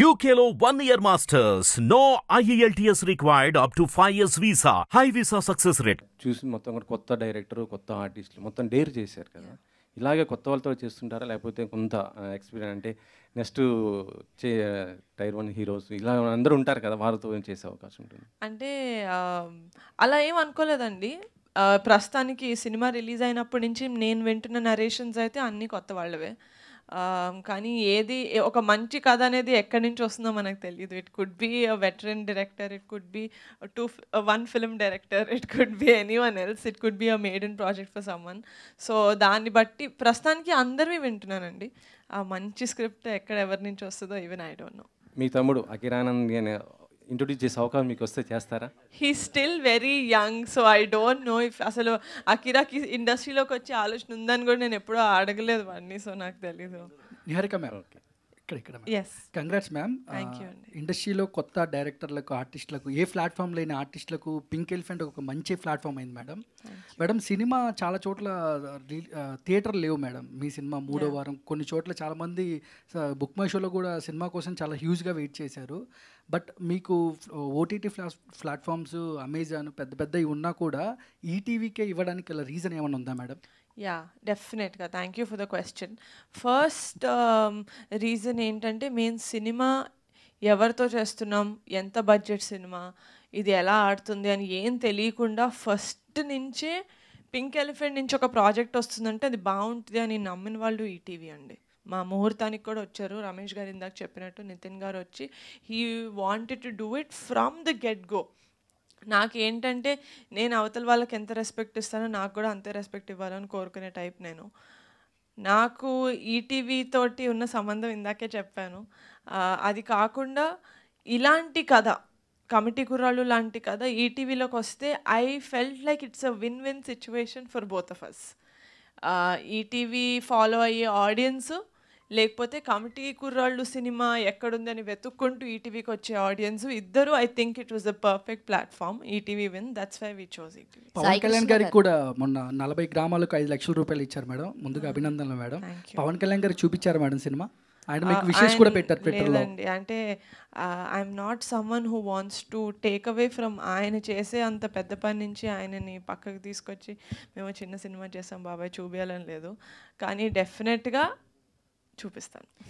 యూకేలో one year masters no IELTS required up to five years visa high visa success rate చూసి మొత్తం కూడా కొత్త డైరెక్టర్ కొత్త ఆర్టిస్టులు మొత్తం డేర్ చేశారు కదా ఇలాగే కొత్త వాళ్ళతో చేస్తుంటారా లేకపోతే కొంత ఎక్స్పీరియన్స్ అంటే నెక్స్ట్ చే టైర్ వన్ హీరోస్ ఇలా అందరూ ఉంటారు కదా వారితో ఏం చేసే అవకాశం ఉంటుంది అంటే అలా ఏం అనుకోలేదండి ప్రస్తుతానికి సినిమా రిలీజ్ అయినప్పటి నుంచి నేను వింటున్న నరేషన్స్ అయితే అన్నీ కొత్త వాళ్ళవే కానీ ఏది ఒక మంచి కథ అనేది ఎక్కడి నుంచి వస్తుందో మనకు తెలియదు it could be veteran director it could be two one film director it could be any one else it could be a made in project for one so దాన్ని బట్టి ప్రస్తుతానికి అందరివి వింటున్నానండి ఆ మంచి స్క్రిప్ట్ ఎక్కడ ఎవరి నుంచి వస్తుందో ఈవెన్ ఐ డోంట్ నో మీ తమ్ముడు అకిరానంద్ అనే ఇంట్రొడ్యూస్ చేసే అవకాశం మీకు వస్తే చేస్తారా he still very young so I don't know if అసలు అకిరాకి ఇండస్ట్రీలోకి వచ్చే ఆలోచన ఉందని కూడా నేను ఎప్పుడూ అడగలేదు అన్ని సో నాకు తెలీదు నిహారిక మ్యామ్ ఇక్కడ ఇక్కడ ఎస్ కంగ్రాట్స్ మ్యామ్ ఇండస్ట్రీలో కొత్త డైరెక్టర్లకు ఆర్టిస్టులకు ఏ ప్లాట్ఫామ్ లేని ఆర్టిస్టులకు పింక్ ఎలిఫెంట్ ఒక మంచి ప్లాట్ఫామ్ అయింది మేడం మేడం సినిమా చాలా చోట్ల థియేటర్ లేవు మేడం మీ సినిమా మూడో వారం కొన్ని చోట్ల చాలామంది బుక్ మై షోలో కూడా సినిమా కోసం చాలా హ్యూజ్గా వెయిట్ చేశారు బట్ మీకు ఓటీటీ ఫ్లా ప్లాట్ఫామ్స్ అమెజాన్ పెద్ద పెద్దవి ఉన్నా కూడా ఈటీవీకే ఇవ్వడానికి రీజన్ ఏమైనా ఉందా మేడం యా డెఫినెట్గా thank you for the question first reason ఏంటంటే మేము సినిమా ఎవరితో చేస్తున్నాం ఎంత బడ్జెట్ సినిమా ఇది ఎలా ఆడుతుంది అని ఏం తెలియకుండా ఫస్ట్ ఫస్ట్ నుంచే పింక్ ఎలిఫెంట్ నుంచి ఒక ప్రాజెక్ట్ వస్తుందంటే అది బాగుంటుంది అని నమ్మిన వాళ్ళు ఈటీవీ అండి మా ముహూర్తానికి కూడా వచ్చారు రమేష్ గారు ఇందాక చెప్పినట్టు నితిన్ గారు వచ్చి he wanted to do it from the get go నాకు ఏంటంటే నేను అవతల వాళ్ళకి ఎంత రెస్పెక్ట్ ఇస్తానో నాకు కూడా అంతే రెస్పెక్ట్ ఇవ్వాలని కోరుకునే టైప్ నేను నాకు ఈటీవీ తోటి ఉన్న సంబంధం ఇందాకే చెప్పాను అది కాకుండా ఇలాంటి కథ కమిటీ కుర్రాళ్ళు లాంటి కథ ఈటీవీలోకి వస్తే I felt like it's a win win situation for both of us ETV follow అయ్యే ఆడియన్స్ లేకపోతే కమిటీ కుర్రాళ్ళు సినిమా ఎక్కడుందని వెతుక్కుంటూ ఈటీవీకి వచ్చే ఆడియన్స్ ఇద్దరు I think it was a perfect platform ETV win that's why we chose ETV Pawan Kalyan గారికి కూడా మొన్న నలభై గ్రామాలకు ఐదు లక్షల రూపాయలు ఇచ్చారు మేడం ముందుగా అభినందనలు మేడం పవన్ కళ్యాణ్ గారు చూపించారు మేడం సినిమా ఆయన మీకు విషెస్ కూడా పెట్టారు ట్విట్టర్లో అంటే am not someone who wants to take away from ఆయన చేసే అంత పెద్ద పని నుంచి ఆయనని పక్కకు తీసుకొచ్చి మేము చిన్న సినిమా చేసాం బాబాయ్ చూపించాలని లేదు కానీ డెఫినెట్గా చూపిస్తాను